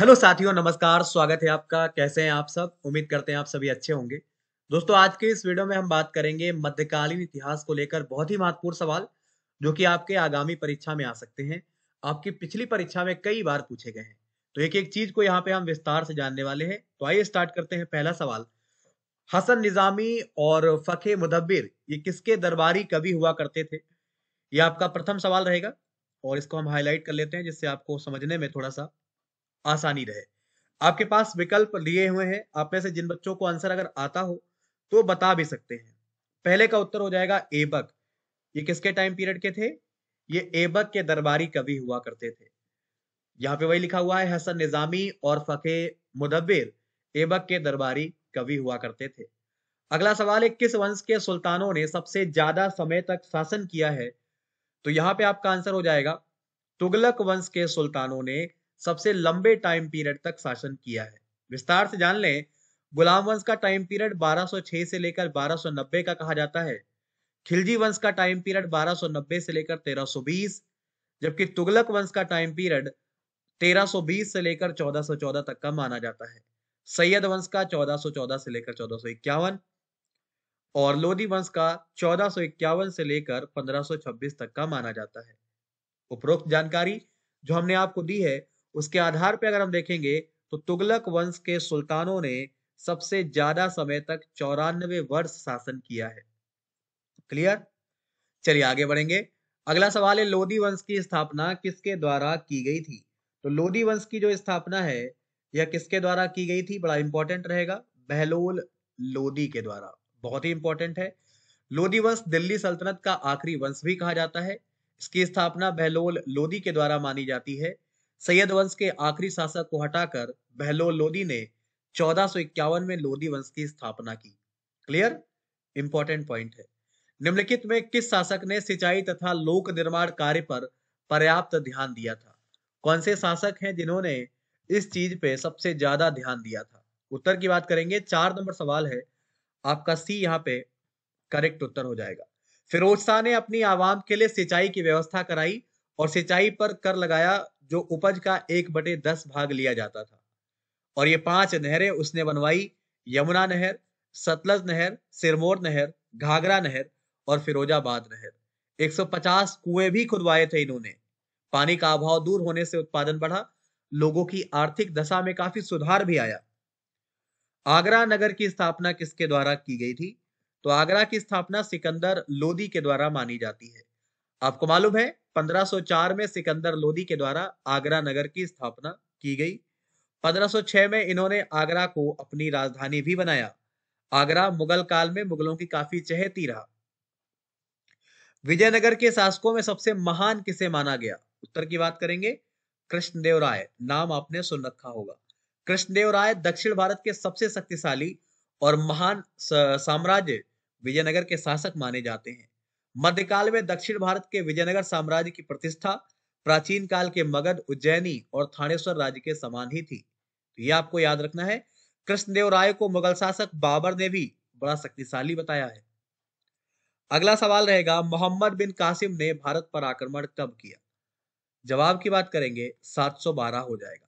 hello साथियों नमस्कार स्वागत है आपका कैसे हैं आप सब उम्मीद करते हैं आप सभी अच्छे होंगे दोस्तों आज के इस वीडियो में हम बात करेंगे मध्यकालीन इतिहास को लेकर बहुत ही महत्वपूर्ण सवाल जो कि आपके आगामी परीक्षा में आ सकते हैं आपकी पिछली परीक्षा में कई बार पूछे गए हैं तो एक एक चीज को यहाँ पे हम विस्तार से जानने वाले हैं तो आइए स्टार्ट करते हैं पहला सवाल हसन निजामी और फखे मुदब्बिर ये किसके दरबारी कवि हुआ करते थे ये आपका प्रथम सवाल रहेगा और इसको हम हाईलाइट कर लेते हैं जिससे आपको समझने में थोड़ा सा आसानी रहे आपके पास विकल्प लिए हुए हैं आप में से जिन बच्चों को आंसर अगर आता हो तो बता भी सकते हैं पहले का उत्तर हो जाएगा एबक ये किसके टाइम पीरियड के थे ये एबक के दरबारी कवि हुआ करते थे यहाँ पे वही लिखा हुआ है हसन निजामी और फके मुदब्बिर एबक के दरबारी कवि हुआ करते थे अगला सवाल है किस वंश के सुल्तानों ने सबसे ज्यादा समय तक शासन किया है तो यहाँ पे आपका आंसर हो जाएगा तुगलक वंश के सुल्तानों ने सबसे लंबे टाइम पीरियड तक शासन किया है विस्तार से जान लें गुलाम वंश का टाइम पीरियड 1206 से लेकर 1290 का कहा जाता है खिलजी वंश का टाइम पीरियड 1290 से लेकर 1320 जबकि तुगलक वंश का टाइम पीरियड 1320 से लेकर 1414 तक का माना जाता है सैयद वंश का 1414 से लेकर चौदह और लोधी वंश का चौदह से लेकर 1526 तक का माना जाता है उपरोक्त जानकारी जो हमने आपको दी है उसके आधार पर अगर हम देखेंगे तो तुगलक वंश के सुल्तानों ने सबसे ज्यादा समय तक चौरानवे वर्ष शासन किया है क्लियर चलिए आगे बढ़ेंगे अगला सवाल है लोधी वंश की स्थापना किसके द्वारा की गई थी तो लोधी वंश की जो स्थापना है यह किसके द्वारा की गई थी बड़ा इंपॉर्टेंट रहेगा बहलोल लोधी के द्वारा बहुत ही इंपॉर्टेंट है लोधी वंश दिल्ली सल्तनत का आखिरी वंश भी कहा जाता है इसकी स्थापना बहलोल लोधी के द्वारा मानी जाती है सैयद वंश के आखिरी शासक को हटाकर बहलोल लोदी ने चौदह में लोदी वंश की स्थापना की क्लियर इंपॉर्टेंट पॉइंट है निम्नलिखित में किस शासक ने सिंचाई तथा लोक निर्माण कार्य पर पर्याप्त ध्यान दिया था कौन से शासक हैं जिन्होंने इस चीज पे सबसे ज्यादा ध्यान दिया था उत्तर की बात करेंगे चार नंबर सवाल है आपका सी यहाँ पे करेक्ट उत्तर हो जाएगा फिरोज शाह ने अपनी आवाम के लिए सिंचाई की व्यवस्था कराई और सिंचाई पर कर लगाया जो उपज का एक बटे दस भाग लिया जाता था और ये पांच नहरें उसने बनवाई यमुना नहर सतलज नहर सिरमौर नहर घाघरा नहर और फिरोजाबाद नहर 150 कुएं भी खुदवाए थे इन्होंने पानी का अभाव दूर होने से उत्पादन बढ़ा लोगों की आर्थिक दशा में काफी सुधार भी आया आगरा नगर की स्थापना किसके द्वारा की गई थी तो आगरा की स्थापना सिकंदर लोदी के द्वारा मानी जाती है आपको मालूम है 1504 में सिकंदर लोदी के द्वारा आगरा नगर की स्थापना की गई 1506 में इन्होंने आगरा को अपनी राजधानी भी बनाया आगरा मुगल काल में मुगलों की काफी चहती रहा विजयनगर के शासकों में सबसे महान किसे माना गया उत्तर की बात करेंगे कृष्णदेव राय नाम आपने सुन रखा होगा कृष्णदेव राय दक्षिण भारत के सबसे शक्तिशाली और महान साम्राज्य विजयनगर के शासक माने जाते हैं मध्यकाल में दक्षिण भारत के विजयनगर साम्राज्य की प्रतिष्ठा प्राचीन काल के मगध उज्जैनी और थानेश्वर राज्य के समान ही थी तो आपको याद रखना है कृष्णदेव राय को मुगल शासक बाबर ने भी बड़ा शक्तिशाली बताया है अगला सवाल रहेगा मोहम्मद बिन कासिम ने भारत पर आक्रमण कब किया जवाब की बात करेंगे 712 हो जाएगा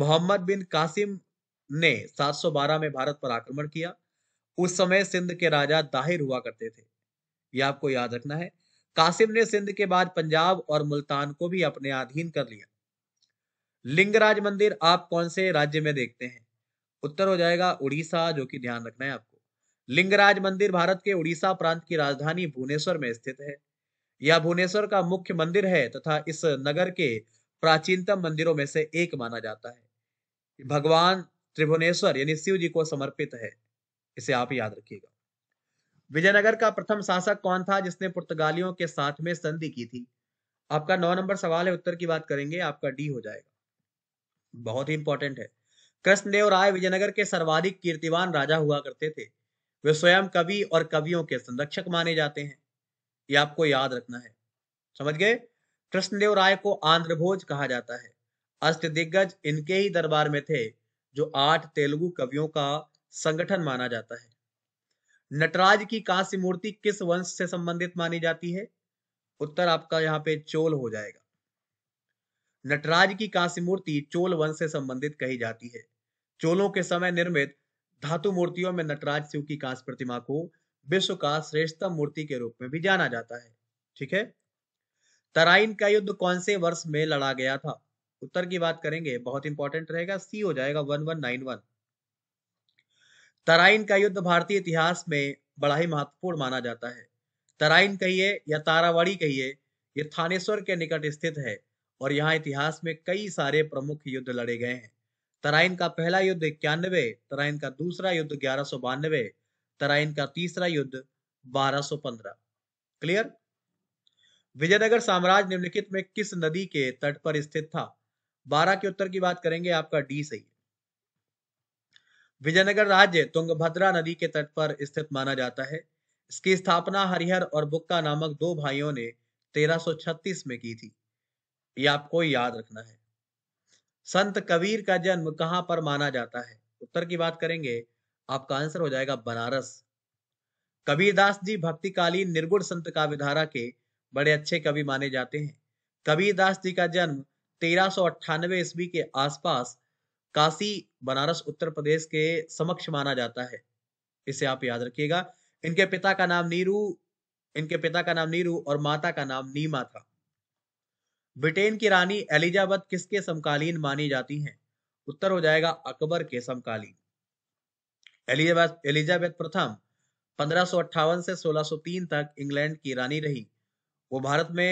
मोहम्मद बिन कासिम ने 712 में भारत पर आक्रमण किया उस समय सिंध के राजा दाहिर हुआ करते थे ये आपको याद रखना है कासिम ने सिंध के बाद पंजाब और मुल्तान को भी अपने अधीन कर लिया लिंगराज मंदिर आप कौन से राज्य में देखते हैं उत्तर हो जाएगा उड़ीसा जो कि ध्यान रखना है आपको लिंगराज मंदिर भारत के उड़ीसा प्रांत की राजधानी भुवनेश्वर में स्थित है यह भुवनेश्वर का मुख्य मंदिर है तथा इस नगर के प्राचीनतम मंदिरों में से एक माना जाता है भगवान त्रिभुवनेश्वर यानी शिव जी को समर्पित है इसे आप याद रखिएगा विजयनगर का प्रथम शासक कौन था जिसने पुर्तगालियों के साथ में संधि की थी आपका नौ नंबर सवाल है उत्तर की बात करेंगे आपका डी हो जाएगा बहुत ही इंपॉर्टेंट है कृष्णदेव राय विजयनगर के सर्वाधिक कीर्तिवान राजा हुआ करते थे वे स्वयं कवि और कवियों के संरक्षक माने जाते हैं ये आपको याद रखना है समझ गए कृष्णदेव राय को आंध्र भोज कहा जाता है अष्ट दिग्गज इनके ही दरबार में थे जो आठ तेलुगु कवियों का संगठन माना जाता है नटराज की कांस्य मूर्ति किस वंश से संबंधित मानी जाती है उत्तर आपका यहाँ पे चोल हो जाएगा नटराज की कांस्य मूर्ति चोल वंश से संबंधित कही जाती है चोलों के समय निर्मित धातु मूर्तियों में नटराज शिव की कांस्य प्रतिमा को विश्व का श्रेष्ठतम मूर्ति के रूप में भी जाना जाता है ठीक है तराइन का युद्ध कौन से वर्ष में लड़ा गया था उत्तर की बात करेंगे बहुत इंपॉर्टेंट रहेगा सी हो जाएगा one one nine one Tarain का युद्ध भारतीय इतिहास में बड़ा ही महत्वपूर्ण माना जाता है तराइन कहिए या तारावाड़ी कहिए ये थानेश्वर के निकट स्थित है और यहाँ इतिहास में कई सारे प्रमुख युद्ध लड़े गए हैं तराइन का पहला युद्ध इक्यानवे तराइन का दूसरा युद्ध ग्यारह सौ बानवे तराइन का तीसरा युद्ध बारह सौ पंद्रह क्लियर विजयनगर साम्राज्य निम्नलिखित में किस नदी के तट पर स्थित था बारह के उत्तर की बात करेंगे आपका डी सही विजयनगर राज्य तुंगभद्रा नदी के तट पर स्थित माना जाता है इसकी स्थापना हरिहर और बुक्का नामक दो भाइयों ने 1336 में की थी ये आपको याद रखना है संत कबीर का जन्म कहाँ पर माना जाता है उत्तर की बात करेंगे आपका आंसर हो जाएगा बनारस कबीरदास जी भक्तिकालीन निर्गुण संत काव्यधारा के बड़े अच्छे कवि माने जाते हैं कबीरदास जी का जन्म तेरह ईस्वी के आसपास काशी बनारस उत्तर प्रदेश के समक्ष माना जाता है इसे आप याद रखिएगा इनके पिता का नाम नीरू इनके पिता का नाम नीरू और माता का नाम नीमा था ब्रिटेन की रानी एलिजाबेथ किसके समकालीन मानी जाती हैं उत्तर हो जाएगा अकबर के समकालीन एलिजाबेथ एलिजाबेथ प्रथम पंद्रह से 1603 तक इंग्लैंड की रानी रही वो भारत में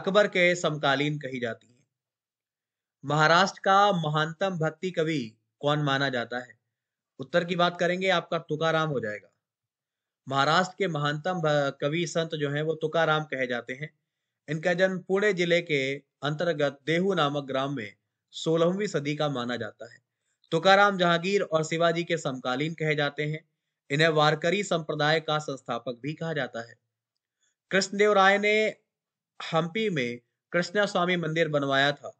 अकबर के समकालीन कही जाती है महाराष्ट्र का महानतम भक्ति कवि कौन माना जाता है उत्तर की बात करेंगे आपका तुकाराम हो जाएगा महाराष्ट्र के महानतम कवि संत जो हैं वो तुकाराम कहे जाते हैं इनका जन्म पुणे जिले के अंतर्गत देहू नामक ग्राम में सोलहवीं सदी का माना जाता है तुकाराम जहांगीर और शिवाजी के समकालीन कहे जाते हैं इन्हें वारकरी संप्रदाय का संस्थापक भी कहा जाता है कृष्णदेव राय ने हम्पी में कृष्णा स्वामी मंदिर बनवाया था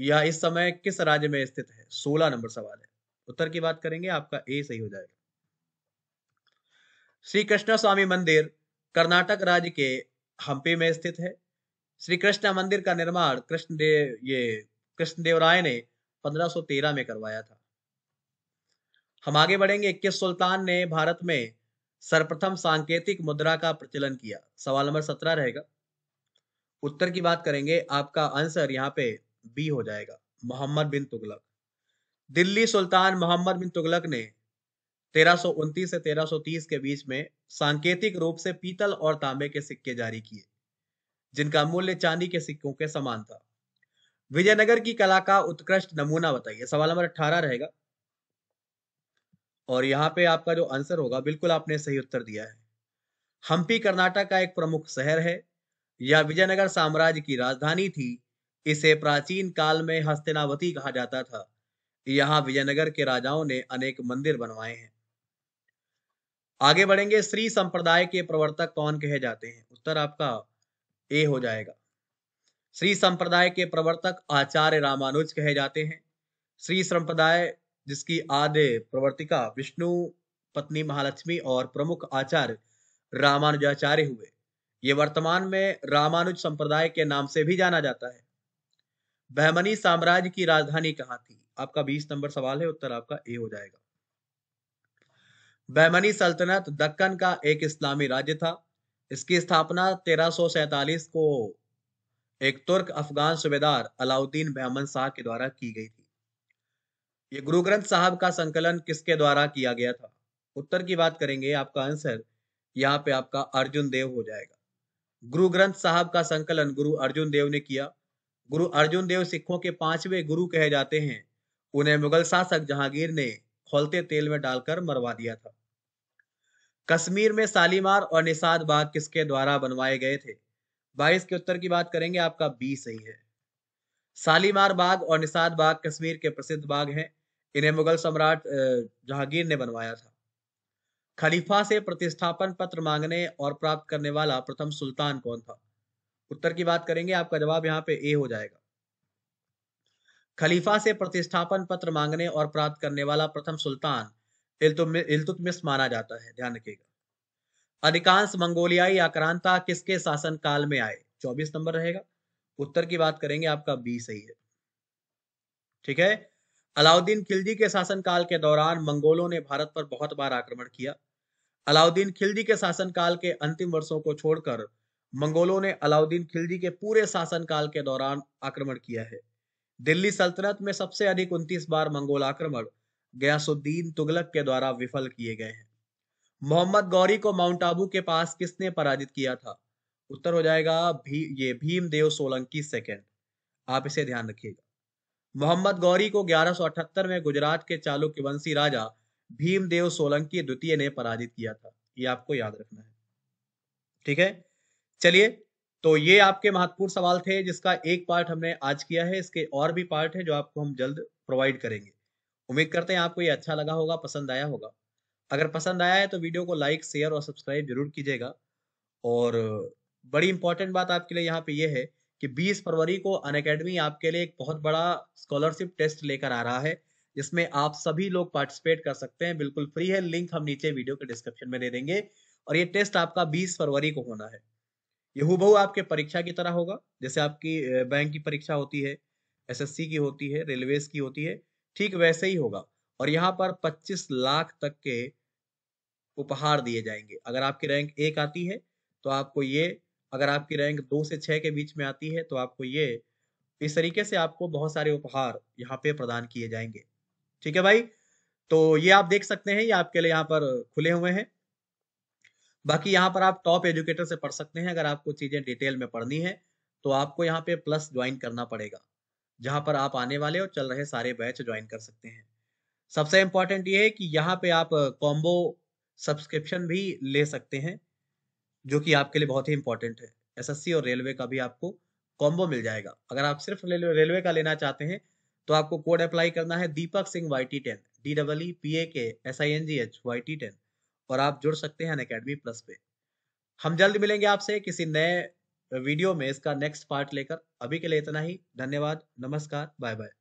यह इस समय किस राज्य में स्थित है सोलह नंबर सवाल है उत्तर की बात करेंगे आपका ए सही हो जाएगा श्री कृष्ण स्वामी मंदिर कर्नाटक राज्य के हम्पी में स्थित है श्री कृष्ण मंदिर का निर्माण कृष्णदेव ये राय ने 1513 में करवाया था हम आगे बढ़ेंगे किस सुल्तान ने भारत में सर्वप्रथम सांकेतिक मुद्रा का प्रचलन किया सवाल नंबर सत्रह रहेगा उत्तर की बात करेंगे आपका आंसर यहाँ पे बी हो जाएगा मोहम्मद बिन तुगलक दिल्ली सुल्तान मोहम्मद बिन तुगलक ने 1329 से 1330 के बीच में सांकेतिक रूप से पीतल और तांबे के सिक्के जारी किए जिनका मूल्य चांदी के सिक्कों के समान था विजयनगर की कला का उत्कृष्ट नमूना बताइए सवाल नंबर अठारह रहेगा और यहाँ पे आपका जो आंसर होगा बिल्कुल आपने सही उत्तर दिया है हम्पी कर्नाटक का एक प्रमुख शहर है यह विजयनगर साम्राज्य की राजधानी थी इसे प्राचीन काल में हस्तिनावती कहा जाता था यहाँ विजयनगर के राजाओं ने अनेक मंदिर बनवाए हैं आगे बढ़ेंगे श्री संप्रदाय के प्रवर्तक कौन कहे जाते हैं उत्तर आपका ए हो जाएगा श्री संप्रदाय के प्रवर्तक आचार्य रामानुज कहे जाते हैं श्री संप्रदाय जिसकी आदि प्रवर्तिका विष्णु पत्नी महालक्ष्मी और प्रमुख आचार्य रामानुजाचार्य हुए ये वर्तमान में रामानुज संप्रदाय के नाम से भी जाना जाता है बहमनी साम्राज्य की राजधानी कहाँ थी आपका बीस नंबर सवाल है उत्तर आपका ए हो जाएगा बहमनी सल्तनत दक्कन का एक इस्लामी राज्य था इसकी स्थापना तेरह को एक तुर्क अफगान सूबेदार अलाउद्दीन बहमन शाह के द्वारा की गई थी ये गुरु ग्रंथ साहब का संकलन किसके द्वारा किया गया था उत्तर की बात करेंगे आपका आंसर यहाँ पे आपका अर्जुन देव हो जाएगा गुरु ग्रंथ साहब का संकलन गुरु अर्जुन देव ने किया गुरु अर्जुन देव सिखों के पांचवे गुरु कहे जाते हैं उन्हें मुगल शासक जहांगीर ने खोलते तेल में डालकर मरवा दिया था कश्मीर में सालीमार और निषाद बाग किसके द्वारा बनवाए गए थे बाईस के उत्तर की बात करेंगे आपका बी सही है सालीमार बाग और निषाद बाग कश्मीर के प्रसिद्ध बाग हैं इन्हें मुगल सम्राट जहांगीर ने बनवाया था खलीफा से प्रतिष्ठापन पत्र मांगने और प्राप्त करने वाला प्रथम सुल्तान कौन था उत्तर की बात करेंगे आपका जवाब यहाँ पे ए हो जाएगा खलीफा से प्रतिष्ठापन पत्र मांगने और प्राप्त करने वाला प्रथम सुल्तान इल्तुतमिस माना जाता है ध्यान रखिएगा अधिकांश मंगोलियाई आक्रांता किसके शासन काल में आए 24 नंबर रहेगा उत्तर की बात करेंगे आपका बी सही है ठीक है अलाउद्दीन खिलजी के शासनकाल के दौरान मंगोलों ने भारत पर बहुत बार आक्रमण किया अलाउद्दीन खिलजी के शासनकाल के अंतिम वर्षों को छोड़कर मंगोलों ने अलाउद्दीन खिलजी के पूरे शासनकाल के दौरान आक्रमण किया है दिल्ली सल्तनत में सबसे अधिक उनतीस बार मंगोल आक्रमण गयासुद्दीन तुगलक के द्वारा विफल किए गए हैं मोहम्मद गौरी को माउंट आबू के पास किसने पराजित किया था उत्तर हो जाएगा भी ये देव सोलंकी सेकेंड आप इसे ध्यान रखिएगा मोहम्मद गौरी को 1178 में गुजरात के वंशी राजा भीमदेव सोलंकी द्वितीय ने पराजित किया था ये आपको याद रखना है ठीक है चलिए तो ये आपके महत्वपूर्ण सवाल थे जिसका एक पार्ट हमने आज किया है इसके और भी पार्ट है जो आपको हम जल्द प्रोवाइड करेंगे उम्मीद करते हैं आपको ये अच्छा लगा होगा पसंद आया होगा अगर पसंद आया है तो वीडियो को लाइक शेयर और सब्सक्राइब जरूर कीजिएगा और बड़ी इंपॉर्टेंट बात आपके लिए यहाँ पे ये है कि 20 फरवरी को अन आपके लिए एक बहुत बड़ा स्कॉलरशिप टेस्ट लेकर आ रहा है जिसमें आप सभी लोग पार्टिसिपेट कर सकते हैं बिल्कुल फ्री है लिंक हम नीचे वीडियो के डिस्क्रिप्शन में दे देंगे और ये टेस्ट आपका 20 फरवरी को होना है ये हु आपके परीक्षा की तरह होगा जैसे आपकी बैंक की परीक्षा होती है एसएससी की होती है रेलवे की होती है ठीक वैसे ही होगा और यहाँ पर 25 लाख तक के उपहार दिए जाएंगे अगर आपकी रैंक एक आती है तो आपको ये अगर आपकी रैंक दो से छह के बीच में आती है तो आपको ये इस तरीके से आपको बहुत सारे उपहार यहाँ पे प्रदान किए जाएंगे ठीक है भाई तो ये आप देख सकते हैं ये आपके लिए यहाँ पर खुले हुए हैं बाकी यहाँ पर आप टॉप एजुकेटर से पढ़ सकते हैं अगर आपको चीज़ें डिटेल में पढ़नी है तो आपको यहाँ पे प्लस ज्वाइन करना पड़ेगा जहां पर आप आने वाले और चल रहे सारे बैच ज्वाइन कर सकते हैं सबसे इम्पोर्टेंट ये है कि यहाँ पे आप कॉम्बो सब्सक्रिप्शन भी ले सकते हैं जो कि आपके लिए बहुत ही इंपॉर्टेंट है एसएससी और रेलवे का भी आपको कॉम्बो मिल जाएगा अगर आप सिर्फ रेलवे का लेना चाहते हैं तो आपको कोड अप्लाई करना है Deepak Singh Y T ten D double E P A K S I N G H Y T ten और आप जुड़ सकते हैं अनकेडमी प्लस पे हम जल्द मिलेंगे आपसे किसी नए वीडियो में इसका नेक्स्ट पार्ट लेकर अभी के लिए इतना ही धन्यवाद नमस्कार बाय बाय